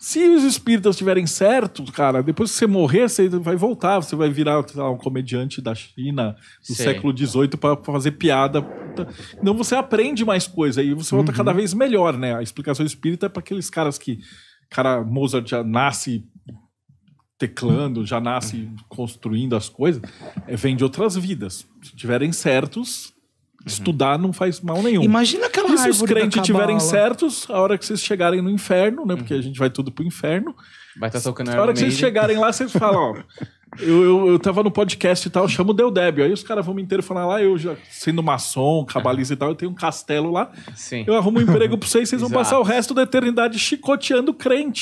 Se os espíritas estiverem certos, cara, depois que você morrer, você vai voltar, você vai virar lá, um comediante da China do Sim. século XVIII para fazer piada. Então você aprende mais coisa e você volta uhum. cada vez melhor, né? A explicação espírita é para aqueles caras que. Cara, Mozart já nasce teclando, já nasce construindo as coisas, é, vem de outras vidas. Se estiverem certos, Uhum. Estudar não faz mal nenhum. Imagina aquela E se os crentes tiverem certos, a hora que vocês chegarem no inferno, né? Porque uhum. a gente vai tudo pro inferno. Vai estar tá tocando A hora que vocês chegarem lá, vocês falam, ó. Eu, eu, eu tava no podcast e tal, chamo o Deldeb. Aí os caras vão me interfonar lá, eu já sendo maçom, cabalista e tal, eu tenho um castelo lá. Sim. Eu arrumo um emprego pra vocês, vocês vão passar o resto da eternidade chicoteando crente.